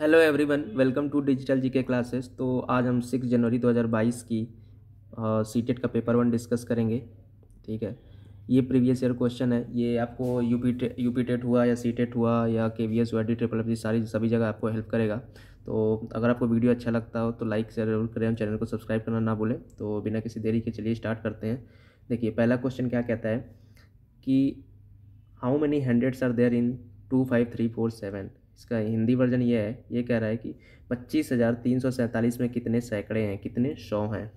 hello everyone welcome to digital GK classes तो आज हम सिक्स जनवरी 2022 की सी uh, e का पेपर वन डिस्कस करेंगे ठीक है ये प्रीवियस ईयर क्वेश्चन है ये आपको यूपी पी टेट हुआ या सी टेट e हुआ या के वी एस हुआ डी ट्रिपल एफ सारी सभी जगह आपको हेल्प करेगा तो अगर आपको वीडियो अच्छा लगता हो तो लाइक शेयर जरूर करें चैनल को सब्सक्राइब करना ना भूलें तो बिना किसी देरी के चलिए स्टार्ट करते हैं देखिए पहला क्वेश्चन क्या कहता है कि how many hundreds are there in two five three four seven इसका हिंदी वर्जन ये है ये कह रहा है कि पच्चीस हज़ार तीन सौ सैंतालीस में कितने सैकड़े हैं कितने सौ हैं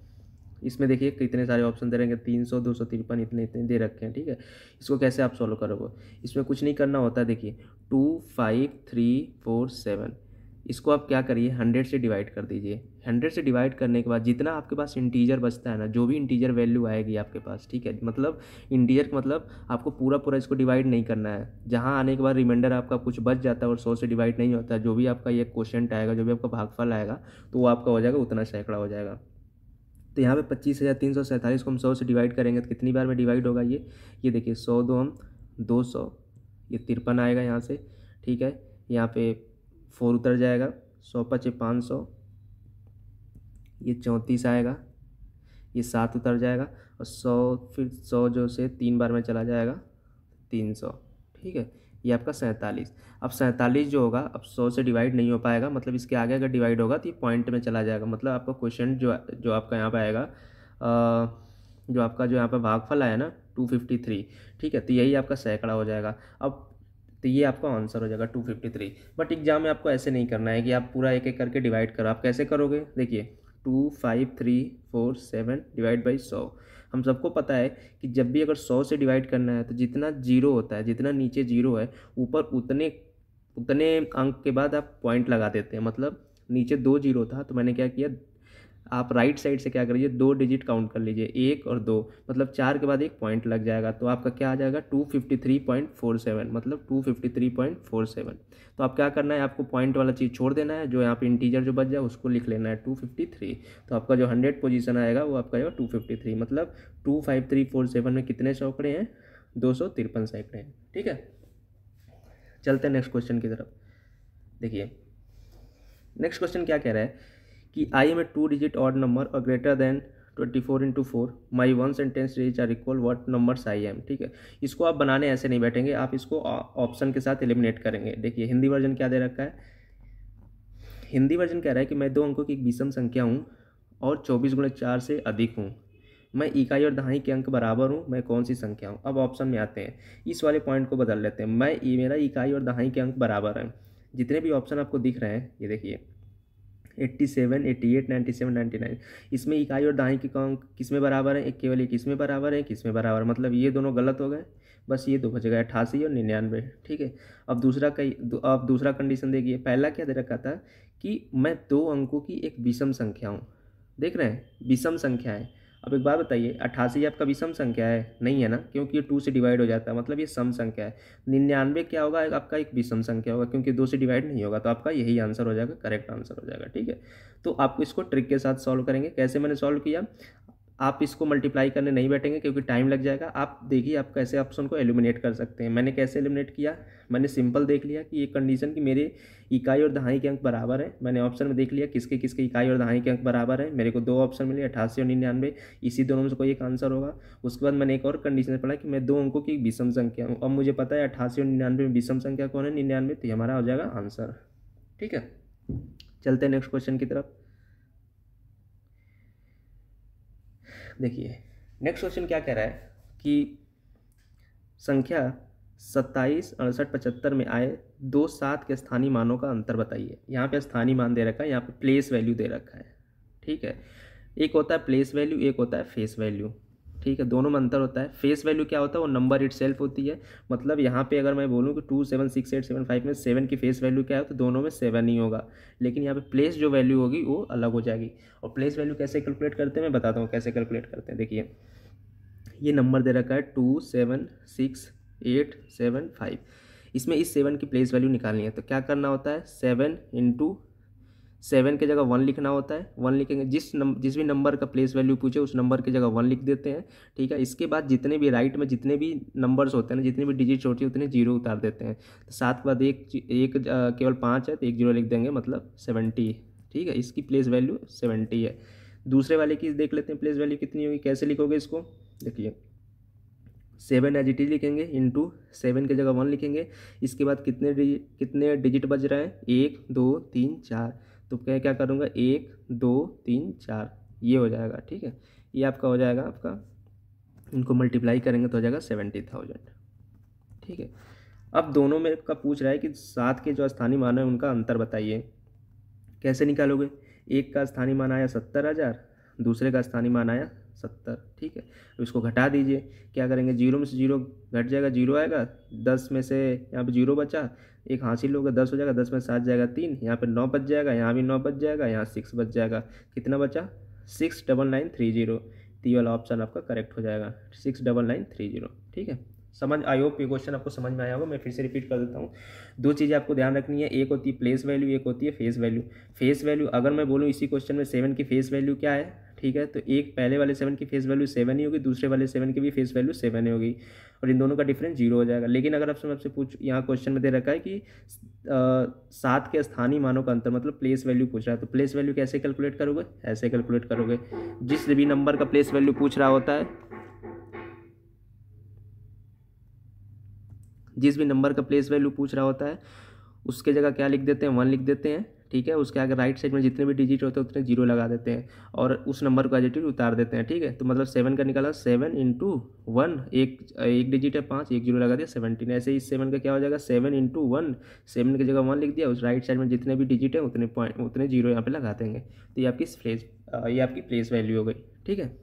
इसमें देखिए कितने सारे ऑप्शन दे रहे हैं तीन सौ दो सौ तिरपन इतने इतने दे रखे हैं ठीक है इसको कैसे आप सॉल्व करोगे इसमें कुछ नहीं करना होता है देखिए two five three four seven इसको आप क्या करिए हंड्रेड से डिवाइड कर दीजिए हंड्रेड से डिवाइड करने के बाद जितना आपके पास इंटीजर बचता है ना जो भी इंटीजर वैल्यू आएगी आपके पास ठीक है मतलब इंटीजर मतलब आपको पूरा पूरा इसको डिवाइड नहीं करना है जहाँ आने के बाद रिमाइंडर आपका कुछ बच जाता है और सौ से डिवाइड नहीं होता जो भी आपका ये क्वेश्चन आएगा जो भी आपका भागफल आएगा तो वो आपका हो जाएगा उतना सैकड़ा हो जाएगा तो यहाँ पे पच्चीस हज़ार तीन सौ सैंतालीस को हम सौ से डिवाइड करेंगे तो कितनी बार में डिवाइड होगा ये ये देखिए सौ दो हम दो सौ ये तिरपन आएगा यहाँ से ठीक है यहाँ पे फोर उतर जाएगा सौ पचे पाँच सौ ये चौंतीस आएगा ये सात उतर जाएगा और सौ फिर सौ जो से तीन बार में चला जाएगा तीन सौ ठीक है ये आपका सैंतालीस अब सैंतालीस जो होगा अब सौ से डिवाइड नहीं हो पाएगा मतलब इसके आगे अगर डिवाइड होगा तो ये पॉइंट में चला जाएगा मतलब आपका क्वेश्चन जो जो आपका यहाँ पर आएगा आ, जो आपका जो यहाँ पर भागफल आया ना टू फिफ्टी थ्री ठीक है तो यही आपका सैकड़ा हो जाएगा अब तो ये आपका आंसर हो जाएगा two fifty three but exam में आपको ऐसे नहीं करना है कि आप पूरा एक एक करके डिवाइड करो आप कैसे करोगे देखिए two five three four seven divide by सौ हम सबको पता है कि जब भी अगर सौ से डिवाइड करना है तो जितना जीरो होता है जितना नीचे जीरो है ऊपर उतने उतने अंक के बाद आप पॉइंट लगा देते हैं मतलब नीचे दो जीरो था तो मैंने क्या किया आप राइट साइड से क्या करिए दो डिजिट काउंट कर लीजिए एक और दो मतलब चार के बाद एक पॉइंट लग जाएगा तो आपका क्या आ जाएगा two fifty three point four seven मतलब two fifty three point four seven तो आप क्या करना है आपको पॉइंट वाला चीज़ छोड़ देना है जो यहाँ पे इंटीजर जो बच जाए उसको लिख लेना है टू फिफ्टी थ्री तो आपका जो हंड्रेड पोजीशन आएगा वो आपका जो टू फिफ्टी थ्री मतलब two five three four seven में कितने सैकड़े हैं दो सौ तिरपन सैकड़े हैं ठीक है चलते हैं नेक्स्ट क्वेश्चन की तरफ देखिए नेक्स्ट क्वेश्चन क्या कह रहा है कि I am a two digit odd number और greater than twenty four into four my one sentence tens are equal what numbers I am ठीक है इसको आप बनाने ऐसे नहीं बैठेंगे आप इसको ऑप्शन के साथ एलिमिनेट करेंगे देखिए हिंदी वर्जन क्या दे रखा है हिंदी वर्जन कह रहा है कि मैं दो अंकों की एक विषम संख्या हूँ और चौबीस गुणे चार से अधिक हूँ मैं इकाई और दहाई के अंक बराबर हूँ मैं कौन सी संख्या हूँ अब ऑप्शन में आते हैं इस वाले पॉइंट को बदल लेते हैं मैं मेरा इकाई और दहाई के अंक बराबर हैं जितने भी ऑप्शन आपको दिख रहे हैं ये देखिए eighty seven eighty eight ninety seven ninety nine इसमें इकाई और दाई के अंक किस में बराबर है एक केवल एक में बराबर है किस में बराबर मतलब ये दोनों गलत हो गए बस ये दो बचेगा अट्ठासी और निन्यानवे ठीक है अब दूसरा कई अब दूसरा कंडीशन देखिए पहला क्या दे रखा था कि मैं दो अंकों की एक विषम संख्या हूँ देख रहे हैं विषम संख्या है अब एक बात बताइए अट्ठासी आपका विषम संख्या है नहीं है ना क्योंकि ये टू से डिवाइड हो जाता है मतलब ये सम संख्या है निन्यानवे क्या होगा एक आपका एक विषम संख्या होगा क्योंकि दो से डिवाइड नहीं होगा तो आपका यही आंसर हो जाएगा करेक्ट आंसर हो जाएगा ठीक है तो आपको इसको ट्रिक के साथ सॉल्व करेंगे कैसे मैंने सॉल्व किया आप इसको मल्टीप्लाई करने नहीं बैठेंगे क्योंकि टाइम लग जाएगा आप देखिए आप कैसे ऑप्शन को एलिमिनेट कर सकते हैं मैंने कैसे एलिमिनेट किया मैंने सिंपल देख लिया कि ये कंडीशन कि मेरे इकाई और दहाई के अंक बराबर है मैंने ऑप्शन में देख लिया किसके किसके इकाई और दहाई के अंक बराबर है मेरे को दो ऑप्शन मिले अठासी और निन्यानवे इसी दोनों में से कोई एक आंसर होगा उसके बाद मैंने एक और कंडीशन पढ़ा कि मैं दो अंकों की विषम संख्या हूँ अब मुझे पता है अठासी और निन्यानवे में विषम संख्या कौन है निन्यानवे तो हमारा हो जाएगा आंसर ठीक है चलते हैं नेक्स्ट क्वेश्चन की तरफ देखिए नेक्स्ट क्वेश्चन क्या कह रहा है कि संख्या सत्ताईस अड़सठ पचहत्तर में आए दो सात के स्थानीय मानों का अंतर बताइए यहाँ पे स्थानीय मान दे रखा है यहाँ पे प्लेस वैल्यू दे रखा है ठीक है एक होता है प्लेस वैल्यू एक होता है फेस वैल्यू ठीक है दोनों में अंतर होता है फेस वैल्यू क्या होता है वो नंबर इट सेल्फ होती है मतलब यहाँ पे अगर मैं बोलूँ कि two seven six eight seven five में सेवन की फेस वैल्यू क्या है तो दोनों में सेवन ही होगा लेकिन यहाँ पे प्लेस जो वैल्यू होगी वो अलग हो जाएगी और प्लेस वैल्यू कैसे कैलकुलेट करते हैं मैं बताता हूँ कैसे कैलकुलेट करते हैं देखिए ये नंबर दे रखा है two seven six eight seven five इसमें इस सेवन की प्लेस वैल्यू निकालनी है तो क्या करना होता है सेवन इंटू सेवन के जगह वन लिखना होता है वन लिखेंगे जिस नम जिस भी नंबर का प्लेस वैल्यू पूछे उस नंबर की जगह वन लिख देते हैं ठीक है इसके बाद जितने भी राइट में जितने भी नंबर्स होते हैं ना जितने भी डिजिट होती है उतने जीरो उतार देते हैं तो सात के बाद एक एक केवल पाँच है तो एक जीरो लिख देंगे मतलब सेवेंटी ठीक है इसकी प्लेस वैल्यू सेवेंटी है दूसरे वाले की देख लेते हैं प्लेस वैल्यू कितनी होगी कैसे लिखोगे इसको देखिए सेवन एज इट इज लिखेंगे इंटू सेवन की जगह वन लिखेंगे इसके बाद कितने डिजिट कितने डिजिट बज रहे हैं एक दो तीन चार तो क्या क्या करूँगा एक दो तीन चार ये हो जाएगा ठीक है ये आपका हो जाएगा आपका इनको मल्टीप्लाई करेंगे तो हो जाएगा सेवेंटी थाउजेंड ठीक है अब दोनों में का पूछ रहा है कि सात के जो स्थानीय मान है उनका अंतर बताइए कैसे निकालोगे एक का स्थानीय मान आया सत्तर हज़ार दूसरे का स्थानीय मान आया सत्तर ठीक है इसको घटा दीजिए क्या करेंगे जीरो में से जीरो घट जाएगा जीरो आएगा दस में से यहाँ पर जीरो बचा एक हासिल होगा दस हो जाएगा दस में सात जाएगा तीन यहाँ पर नौ बच जाएगा यहाँ भी नौ बच जाएगा यहाँ सिक्स बच जाएगा कितना बचा six double nine three zero ती तो वाला ऑप्शन आपका करेक्ट हो जाएगा six double nine three zero ठीक है समझ आई होप ये क्वेश्चन आपको समझ में आया होगा मैं फिर से रिपीट कर देता हूँ दो चीज़ें आपको ध्यान रखनी है एक होती है प्लेस वैल्यू एक होती है फेस वैल्यू फेस वैल्यू अगर मैं बोलूँ इसी क्वेश्चन में सेवन की फेस वैल्यू क्या है ठीक है तो एक पहले वाले सेवन की फेस वैल्यू सेवन ही होगी दूसरे वाले सेवन की भी फेस वैल्यू सेवन ही होगी और इन दोनों का डिफरेंस जीरो हो जाएगा लेकिन अगर आपसे आपसे पूछ यहाँ क्वेश्चन में दे रखा है कि सात के स्थानीय मानों का अंतर मतलब प्लेस वैल्यू पूछ रहा है तो प्लेस वैल्यू कैसे कैलकुलेट करोगे ऐसे कैलकुलेट करोगे जिस भी नंबर का प्लेस वैल्यू पूछ रहा होता है जिस भी नंबर का प्लेस वैल्यू पूछ रहा होता है उसके जगह क्या लिख देते हैं वन लिख देते हैं ठीक है उसके आगे राइट साइड में जितने भी डिजिट होते हैं उतने जीरो लगा देते हैं और उस नंबर को एडिट्यूड उतार देते हैं ठीक है तो मतलब सेवन का निकाला सेवन इंटू वन एक एक डिजिट है पाँच एक जीरो लगा दिया सेवनटीन ऐसे ही सेवन का क्या हो जाएगा सेवन इंटू वन सेवन की जगह वन लिख दिया उस राइट साइड में जितने भी डिजिट है उतने पॉइंट उतने जीरो यहाँ पर लगा देंगे तो ये आपकी फ्रेस ये आपकी प्लेस वैल्यू हो गई ठीक है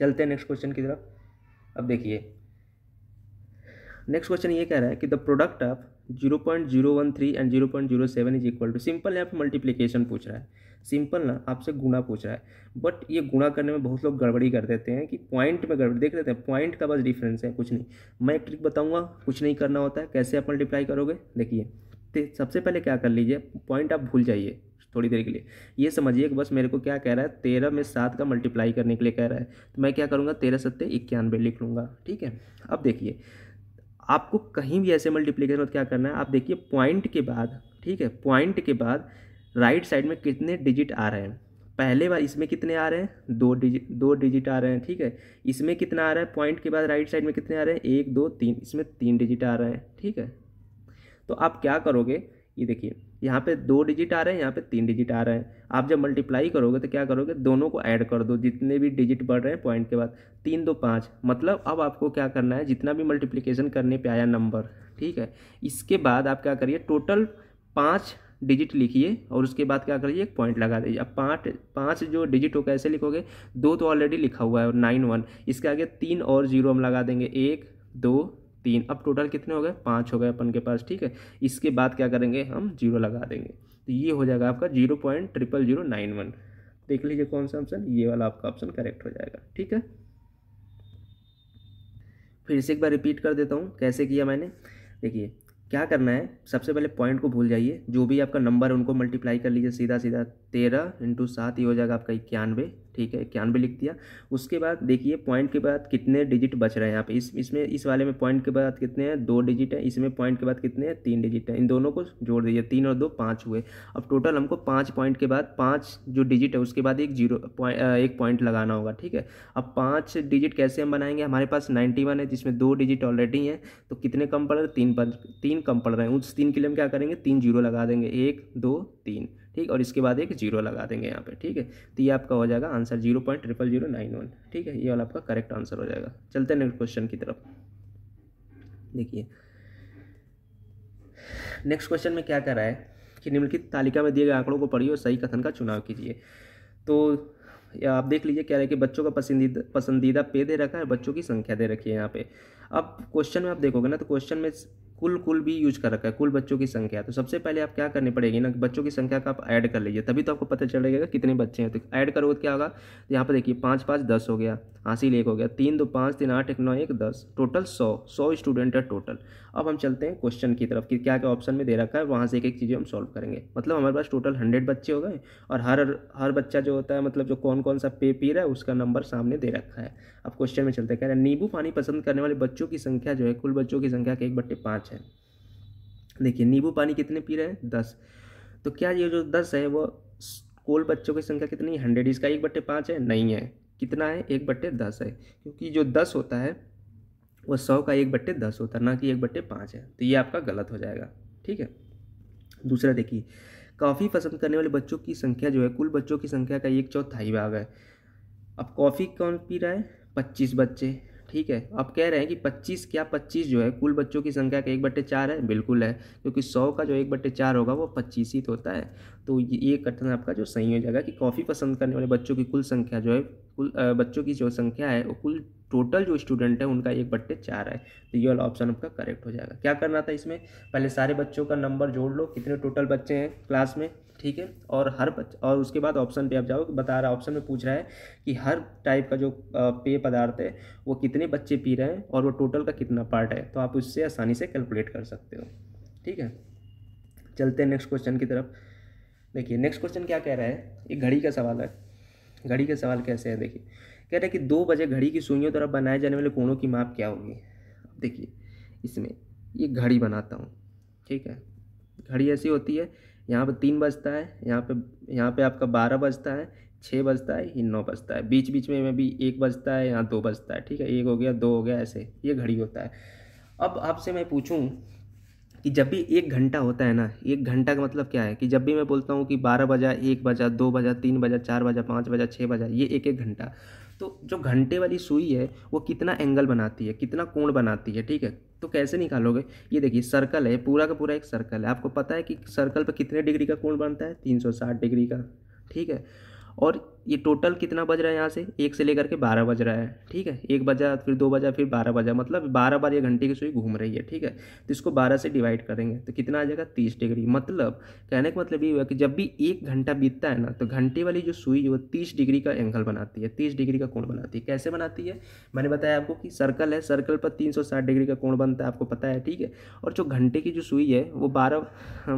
चलते हैं नेक्स्ट क्वेश्चन की तरफ अब देखिए नेक्स्ट क्वेश्चन ये कह रहा है कि the product of zero point zero one three and zero point zero seven is equal to simple यहाँ पर मल्टीप्लीकेशन पूछ रहा है सिंपल ना आपसे गुणा पूछ रहा है बट ये गुणा करने में बहुत लोग गड़बड़ी कर देते हैं कि पॉइंट में गड़बड़ी देख लेते हैं पॉइंट का बस डिफरेंस है कुछ नहीं मैं एक ट्रिक बताऊंगा कुछ नहीं करना होता है कैसे आप मल्टीप्लाई करोगे देखिए तो सबसे पहले क्या कर लीजिए पॉइंट आप भूल जाइए थोड़ी देर के लिए ये समझिए कि बस मेरे को क्या कह रहा है तेरह में सात का मल्टीप्लाई करने के लिए कह रहा है तो मैं क्या करूँगा तेरह सत्ते इक्यानवे लिख लूँगा ठीक है अब देखिए आपको कहीं भी ऐसे मल्टीप्लीकेशन क्या करना है आप देखिए पॉइंट के बाद ठीक है पॉइंट के बाद राइट साइड में कितने डिजिट आ रहे हैं पहले बार इसमें कितने आ रहे हैं दो डिजिट दो डिजिट आ रहे हैं ठीक है इसमें कितना आ रहा है पॉइंट के बाद राइट साइड में कितने आ रहे हैं एक दो तीन इसमें तीन डिजिट आ रहे हैं ठीक है तो आप क्या करोगे ये देखिए यहाँ पे दो डिजिट आ रहे हैं यहाँ पे तीन डिजिट आ रहे हैं आप जब मल्टीप्लाई करोगे तो क्या करोगे दोनों को ऐड कर दो जितने भी डिजिट बढ़ रहे हैं पॉइंट के बाद तीन दो पाँच मतलब अब आपको क्या करना है जितना भी मल्टीप्लीकेशन करने पे आया नंबर ठीक है इसके बाद आप क्या करिए टोटल पाँच डिजिट लिखिए और उसके बाद क्या करिए एक पॉइंट लगा दीजिए अब पाँच पाँच जो डिजिट हो कैसे लिखोगे दो तो ऑलरेडी लिखा हुआ है और नाइन वन इसके आगे तीन और जीरो हम लगा देंगे एक दो तीन अब टोटल कितने हो गए पाँच हो गए अपन के पास ठीक है इसके बाद क्या करेंगे हम जीरो लगा देंगे तो ये हो जाएगा आपका zero point triple zero nine one देख लीजिए कौन सा ऑप्शन ये वाला आपका ऑप्शन करेक्ट हो जाएगा ठीक है फिर से एक बार रिपीट कर देता हूँ कैसे किया मैंने देखिए क्या करना है सबसे पहले पॉइंट को भूल जाइए जो भी आपका नंबर है उनको मल्टीप्लाई कर लीजिए सीधा सीधा तेरह इंटू सात ये हो जाएगा आपका इक्यानवे ठीक है इक्यानवे लिख दिया उसके बाद देखिए पॉइंट के बाद कितने डिजिट बच रहे हैं यहाँ पे इस इसमें इस वाले में पॉइंट के बाद कितने हैं दो डिजिट है इसमें पॉइंट के बाद कितने हैं तीन डिजिट है इन दोनों को जोड़ दीजिए तीन और दो पाँच हुए अब टोटल हमको पाँच पॉइंट के बाद पाँच जो डिजिट है उसके बाद एक जीरो एक पॉइंट लगाना होगा ठीक है अब पाँच डिजिट कैसे हम बनाएंगे हमारे पास नाइन्टी है जिसमें दो डिजिट ऑलरेडी हैं तो कितने कम पड़ रहे हैं तीन तीन कम पड़ रहे हैं उस तीन के लिए हम क्या करेंगे तीन जीरो लगा देंगे एक दो तीन ठीक और इसके बाद एक जीरो लगा देंगे यहाँ पे ठीक है तो ये आपका हो जाएगा answer zero point triple zero nine one ठीक है ये वाला आपका करेक्ट आंसर हो जाएगा चलते हैं नेक्स्ट क्वेश्चन की तरफ देखिए नेक्स्ट क्वेश्चन में क्या कर रहा है कि निम्नलिखित तालिका में दिए गए आंकड़ों को पढ़िए और सही कथन का चुनाव कीजिए तो आप देख लीजिए क्या है कि बच्चों का पसंदीदा पसंदीदा पे दे रखा है बच्चों की संख्या दे रखी है यहाँ पे अब क्वेश्चन में आप देखोगे ना तो क्वेश्चन में कुल कुल भी यूज कर रखा है कुल बच्चों की संख्या तो सबसे पहले आप क्या करनी पड़ेगी ना बच्चों की संख्या का आप ऐड कर लीजिए तभी तो आपको पता चलेगा कितने बच्चे हैं तो ऐड करोगे तो क्या होगा तो यहाँ पर देखिए पाँच पाँच दस हो गया हासिल एक हो गया तीन दो पाँच तीन आठ एक नौ एक दस टोटल सौ सौ स्टूडेंट है टोटल अब हम चलते हैं क्वेश्चन की तरफ कि क्या क्या ऑप्शन में दे रखा है वहाँ से एक एक चीज़ें हम सॉल्व करेंगे मतलब हमारे पास टोटल हंड्रेड बच्चे हो गए और हर हर बच्चा जो होता है मतलब जो कौन कौन सा पे पी रहा है उसका नंबर सामने दे रखा है अब क्वेश्चन में चलते हैं कह रहे हैं नींबू पानी पसंद करने वाले बच्चों की संख्या जो है कुल बच्चों की संख्या के एक बट्टे पाँच है देखिए नींबू पानी कितने पी रहे हैं दस तो क्या ये जो दस है वो कुल बच्चों की संख्या कितनी है हंड्रेड इसका एक बट्टे पाँच है नहीं है कितना है एक बट्टे दस है क्योंकि जो दस होता है वो सौ का एक बट्टे दस होता है ना कि एक बट्टे पाँच है तो ये आपका गलत हो जाएगा ठीक है दूसरा देखिए कॉफ़ी पसंद करने वाले बच्चों की संख्या जो है कुल बच्चों की संख्या का एक चौथाई भाग है अब कॉफ़ी कौन पी रहा है पच्चीस बच्चे ठीक है आप कह रहे हैं कि 25 क्या 25 जो है कुल बच्चों की संख्या का एक बट्टे चार है बिल्कुल है क्योंकि 100 का जो एक बट्टे चार होगा वो पच्चीस ही तो होता है तो ये कथन आपका जो सही हो जाएगा कि कॉफ़ी पसंद करने वाले बच्चों की कुल संख्या जो है कुल बच्चों की जो संख्या है वो कुल टोटल जो स्टूडेंट है उनका एक बट्टे चार है तो ये वाला ऑप्शन आपका करेक्ट हो जाएगा क्या करना था इसमें पहले सारे बच्चों का नंबर जोड़ लो कितने टोटल बच्चे हैं क्लास में ठीक है और हर और उसके बाद ऑप्शन पे आप जाओ बता रहा ऑप्शन में पूछ रहा है कि हर टाइप का जो पेय पदार्थ है वो कितने बच्चे पी रहे हैं और वो टोटल का कितना पार्ट है तो आप उससे आसानी से कैलकुलेट कर सकते हो ठीक है चलते हैं नेक्स्ट क्वेश्चन की तरफ देखिए नेक्स्ट क्वेश्चन क्या कह रहा है एक घड़ी का सवाल है घड़ी का सवाल कैसे है देखिए कह रहे हैं कि दो बजे घड़ी की सुइयों द्वारा बनाए जाने वाले कोणों की माप क्या होगी देखिए इसमें ये घड़ी बनाता हूँ ठीक है घड़ी ऐसी होती है यहाँ पर तीन बजता है यहाँ पे यहाँ पे आपका बारह बजता है छः बजता है ये नौ बजता है बीच बीच में भी एक बजता है यहाँ दो बजता है ठीक है एक हो गया दो हो गया ऐसे ये घड़ी होता है अब आपसे मैं पूछूँ कि जब भी एक घंटा होता है ना एक घंटा का मतलब क्या है कि जब भी मैं बोलता हूँ कि बारह बजा एक बजा दो बजा तीन बजा चार बजा पाँच बजा छः बजा ये एक एक घंटा तो जो घंटे वाली सुई है वो कितना एंगल बनाती है कितना कोण बनाती है ठीक है तो कैसे निकालोगे ये देखिए सर्कल है पूरा का पूरा एक सर्कल है आपको पता है कि सर्कल पर कितने डिग्री का कोण बनता है तीन सौ साठ डिग्री का ठीक है और ये टोटल कितना बज रहा है यहाँ से एक से लेकर के बारह बज रहा है ठीक है एक बजा फिर दो बजा फिर बारह बजा मतलब बारह बार ये घंटे की सुई घूम रही है ठीक है तो इसको बारह से डिवाइड करेंगे तो कितना आ जाएगा तीस डिग्री मतलब कहने का मतलब ये हुआ कि जब भी एक घंटा बीतता है ना तो घंटे वाली जो सुई है वो तीस डिग्री का एंगल बनाती है तीस डिग्री का कोण बनाती है कैसे बनाती है मैंने बताया आपको कि सर्कल है सर्कल पर तीन डिग्री का कोण बनता है आपको पता है ठीक है और जो घंटे की जो सुई है वो बारह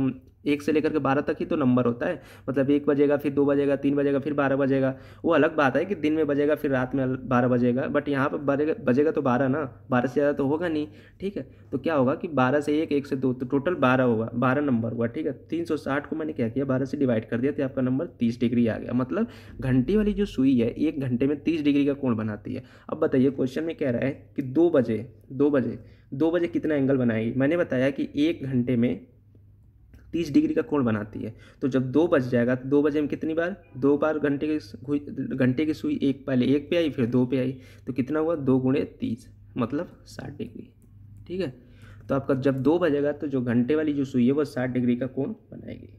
एक से लेकर के बारह तक ही तो नंबर होता है मतलब एक बजेगा फिर दो बजेगा तीन बजेगा फिर बारह बजेगा बजेगा वो अलग बात है कि दिन में बजेगा फिर रात में बारह बजेगा बट यहाँ पर बजेगा बजेगा तो बारह ना बारह से ज़्यादा तो होगा नहीं ठीक है तो क्या होगा कि बारह से एक एक से दो तो टोटल बारह होगा बारह नंबर हुआ ठीक है तीन सौ साठ को मैंने क्या किया बारह से डिवाइड कर दिया तो आपका नंबर तीस डिग्री आ गया मतलब घंटे वाली जो सुई है एक घंटे में तीस डिग्री का कोण बनाती है अब बताइए क्वेश्चन में कह रहा है कि दो बजे दो बजे दो बजे कितना एंगल बनाएगी मैंने बताया कि एक घंटे में तीस डिग्री का कोण बनाती है तो जब दो बज जाएगा तो दो बजे में कितनी बार दो बार घंटे की घंटे की सुई एक पहले एक पे आई फिर दो पे आई तो कितना हुआ दो गुणे तीस मतलब साठ डिग्री ठीक है तो आपका जब दो बजेगा तो जो घंटे वाली जो सुई है वो साठ डिग्री का कोण बनाएगी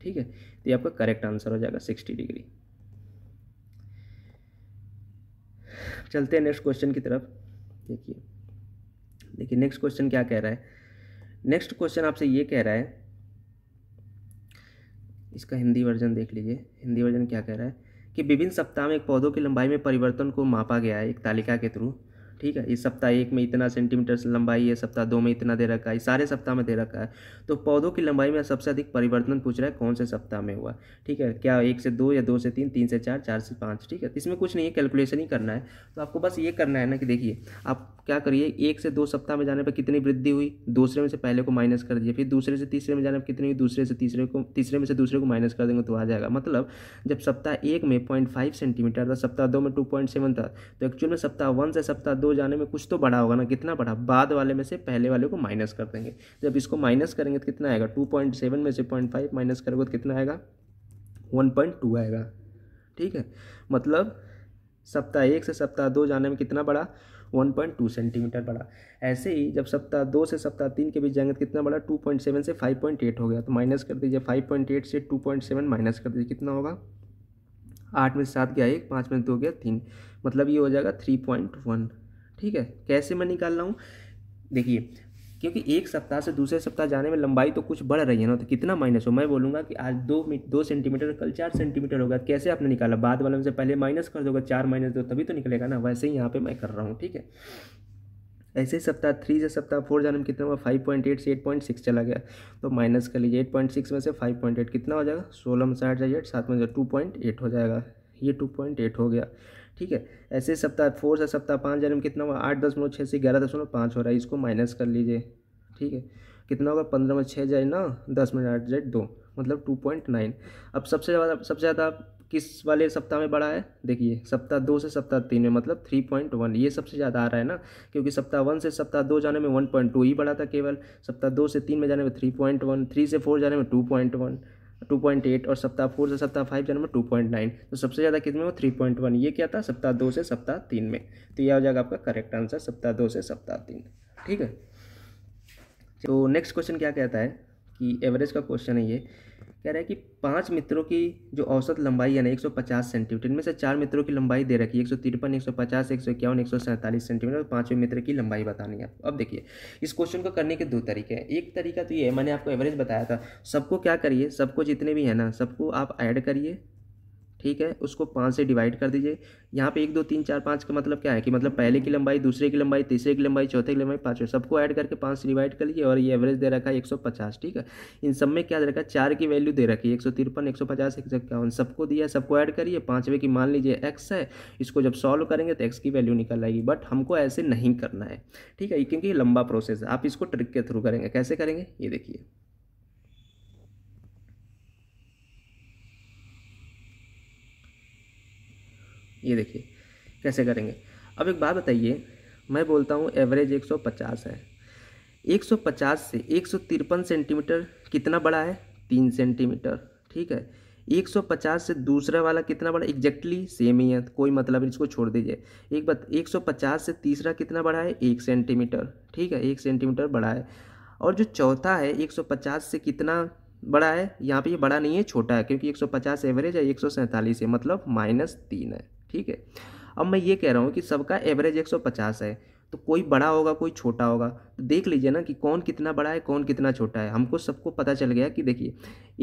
ठीक है तो ये आपका करेक्ट आंसर हो जाएगा सिक्सटी डिग्री चलते हैं नेक्स्ट क्वेश्चन की तरफ देखिए देखिए नेक्स्ट क्वेश्चन क्या कह रहा है नेक्स्ट क्वेश्चन आपसे ये कह रहा है इसका हिंदी वर्जन देख लीजिए हिंदी वर्जन क्या कह रहा है कि विभिन्न सप्ताह में पौधों की लंबाई में परिवर्तन को मापा गया है एक तालिका के थ्रू ठीक है इस सप्ताह एक में इतना सेंटीमीटर लंबाई है सप्ताह दो में इतना दे रखा है सारे सप्ताह में दे रखा है तो पौधों की लंबाई में सबसे अधिक परिवर्तन पूछ रहा है कौन से सप्ताह में हुआ ठीक है क्या एक से दो या दो से तीन तीन से चार चार से पाँच ठीक है इसमें कुछ नहीं है कैलकुलेशन ही करना है तो आपको बस ये करना है ना कि देखिए आप क्या करिए एक से दो सप्ताह में जाने पर कितनी वृद्धि हुई दूसरे में से पहले को माइनस कर दिए फिर दूसरे से तीसरे में जाने पर कितनी हुई दूसरे से तीसरे को तीसरे में से दूसरे को माइनस कर देंगे तो आ जाएगा मतलब जब सप्ताह एक में पॉइंट फाइव सेंटीमीटर था सप्ताह दो में टू पॉइंट सेवन था तो एक्चुअल में सप्ताह वन से सप्ताह दो जाने में कुछ तो बढ़ा होगा ना कितना बढ़ा बाद वाले में से पहले वाले को माइनस कर देंगे जब इसको माइनस करेंगे तो कितना आएगा टू पॉइंट सेवन में से पॉइंट फाइव माइनस करेंगे तो कितना आएगा वन पॉइंट टू आएगा ठीक है मतलब सप्ताह एक से सप्ताह दो जाने में कितना बढ़ा टू सेंटीमीटर बढ़ा ऐसे ही जब सप्ताह दो से सप्ताह तीन के बीच जाएंगे तो कितना बढ़ा सेवन से फाइव पॉइंट एट हो गया तो माइनस कर दीजिए फाइव पॉइंट एट से टू पॉइंट सेवन माइनस कर दीजिए कितना होगा आठ में सात गया एक पाँच में दो गया तीन मतलब ये हो जाएगा थ्री पॉइंट वन ठीक है कैसे मैं निकाल रहा हूँ देखिए क्योंकि एक सप्ताह से दूसरे सप्ताह जाने में लंबाई तो कुछ बढ़ रही है ना तो कितना माइनस हो मैं बोलूँगा कि आज दो दो सेंटीमीटर कल चार सेंटीमीटर होगा तो कैसे आपने निकाला बाद वाले में से पहले माइनस कर दोगे चार माइनस दो तभी तो निकलेगा ना वैसे ही यहाँ पे मैं कर रहा हूँ ठीक है ऐसे ही सप्ताह थ्री से सप्ताह फोर जाने में कितना हुआ फाइव पॉइंट एट से एट पॉइंट सिक्स चला गया तो माइनस कर लीजिए एट पॉइंट सिक्स में से फाइव पॉइंट एट कितना हो जाएगा सोलह में साठ जाइए सात में टू पॉइंट एट हो जाएगा ये टू पॉइंट एट हो गया ठीक है ऐसे सप्ताह फोर से सप्ताह पाँच जन्म कितना हुआ आठ दशमलव छः से ग्यारह दशमलव पाँच हो रहा है इसको माइनस कर लीजिए ठीक है कितना होगा पंद्रह में छः जाए ना दस में आठ जाए दो मतलब टू पॉइंट नाइन अब सबसे ज़्यादा सबसे ज़्यादा किस वाले सप्ताह में बढ़ा है देखिए सप्ताह दो से सप्ताह तीन में मतलब थ्री पॉइंट वन ये सबसे ज़्यादा आ रहा है ना क्योंकि सप्ताह वन से सप्ताह दो जाने में वन पॉइंट टू ही बढ़ा था केवल सप्ताह दो से तीन में जाने में थ्री पॉइंट वन थ्री से फोर जाने में two point one two point eight और सप्ताह फोर से सप्ताह फाइव जन्म टू पॉइंट नाइन तो सबसे ज़्यादा कितने में थ्री पॉइंट वन ये क्या था सप्ताह दो से सप्ताह तीन में तो यह हो जाएगा आपका करेक्ट आंसर सप्ताह दो से सप्ताह तीन ठीक है तो नेक्स्ट क्वेश्चन क्या कहता है कि एवरेज का क्वेश्चन है ये कह रहा है कि पांच मित्रों की जो औसत लंबाई यानी 150 सेंटीमीटर इनमें से चार मित्रों की लंबाई दे रखी है एक सौ तिरपन एक सौ पचास एक सौ इक्यावन एक सौ सैंतालीस सेंटीमीटर और पाँचवें मित्र की लंबाई बतानी है अब देखिए इस क्वेश्चन को करने के दो तरीके हैं एक तरीका तो ये है मैंने आपको एवरेज बताया था सबको क्या करिए सबको जितने भी हैं ना सबको आप ऐड करिए ठीक है उसको पाँच से डिवाइड कर दीजिए यहाँ पे एक दो तीन चार पाँच का मतलब क्या है कि मतलब पहले की लंबाई दूसरे की लंबाई तीसरे की लंबाई चौथे की लंबाई पाँचवें सबको ऐड करके पाँच से डिवाइड कर लीजिए और ये एवरेज दे रखा है एक सौ पचास ठीक है इन सब में क्या दे रखा है चार की वैल्यू दे रखी है एक सौ तिरपन एक सौ पचास एक सौ इक्यावन सबको दिया सबको ऐड करिए पाँचवें की मान लीजिए एक्स है इसको जब सॉल्व करेंगे तो एक्स की वैल्यू निकल आएगी बट हमको ऐसे नहीं करना है ठीक है क्योंकि ये लंबा प्रोसेस है आप इसको ट्रिक के थ्रू करेंगे कैसे करेंगे ये देखिए ये देखिए कैसे करेंगे अब एक बात बताइए मैं बोलता हूँ एवरेज 150 है 150 से एक सेंटीमीटर कितना बड़ा है तीन सेंटीमीटर ठीक है 150 से दूसरा वाला कितना बड़ा एग्जैक्टली सेम ही है कोई मतलब इसको छोड़ दीजिए एक बात 150 से तीसरा कितना बड़ा है एक सेंटीमीटर ठीक है एक सेंटीमीटर बड़ा है और जो चौथा है 150 से कितना बड़ा है यहाँ पे ये बड़ा नहीं है छोटा है क्योंकि 150 एवरेज है एक है मतलब माइनस तीन है ठीक है अब मैं ये कह रहा हूँ कि सबका एवरेज 150 है तो कोई बड़ा होगा कोई छोटा होगा तो देख लीजिए ना कि कौन कितना बड़ा है कौन कितना छोटा है हमको सबको पता चल गया कि देखिए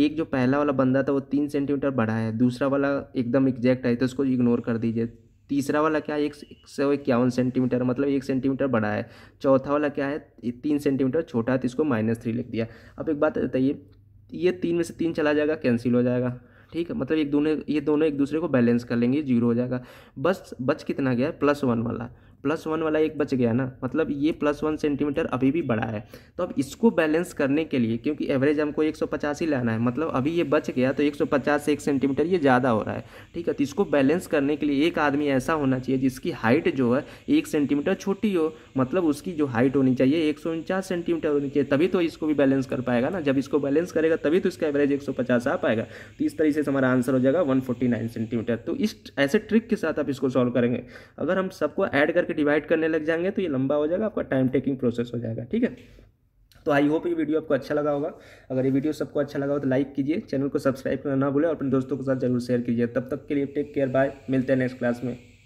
एक जो पहला वाला बंदा था वो तीन सेंटीमीटर बड़ा है दूसरा वाला एकदम एग्जैक्ट है तो उसको इग्नोर कर दीजिए तीसरा वाला क्या है एक सौ इक्यावन सेंटीमीटर मतलब एक सेंटीमीटर बड़ा है चौथा वाला क्या है तीन सेंटीमीटर छोटा है तो इसको माइनस थ्री लिख दिया अब एक बात बताइए ये तीन में से तीन चला जाएगा कैंसिल हो जाएगा ठीक है मतलब एक दोनों ये दोनों एक दूसरे को बैलेंस कर लेंगे जीरो हो जाएगा बस बच कितना गया है प्लस वन वाला प्लस वन वाला एक बच गया ना मतलब ये प्लस वन सेंटीमीटर अभी भी बड़ा है तो अब इसको बैलेंस करने के लिए क्योंकि एवरेज हमको एक सौ पचास ही लाना है मतलब अभी ये बच गया तो एक सौ पचास से एक सेंटीमीटर ये ज़्यादा हो रहा है ठीक है तो इसको बैलेंस करने के लिए एक आदमी ऐसा होना चाहिए जिसकी हाइट जो है एक सेंटीमीटर छोटी हो मतलब उसकी जो हाइट होनी चाहिए एक सेंटीमीटर होनी चाहिए तभी तो इसको भी बैलेंस कर पाएगा ना जब इसको बैलेंस करेगा तभी तो इसका एवरेज एक आ पाएगा तो इस तरीके से हमारा आंसर हो जाएगा वन सेंटीमीटर तो इस ऐसे ट्रिक के साथ आप इसको सॉल्व करेंगे अगर हम सबको ऐड करके डिवाइड करने लग जाएंगे तो ये लंबा हो जाएगा आपका टाइम टेकिंग प्रोसेस हो जाएगा ठीक है तो आई होप ये वीडियो आपको अच्छा लगा होगा अगर ये वीडियो सबको अच्छा लगा हो तो लाइक कीजिए चैनल को सब्सक्राइब करना ना भूलें और अपने दोस्तों के साथ जरूर शेयर कीजिए तब तक के लिए टेक केयर बाय मिलते हैं नेक्स्ट क्लास में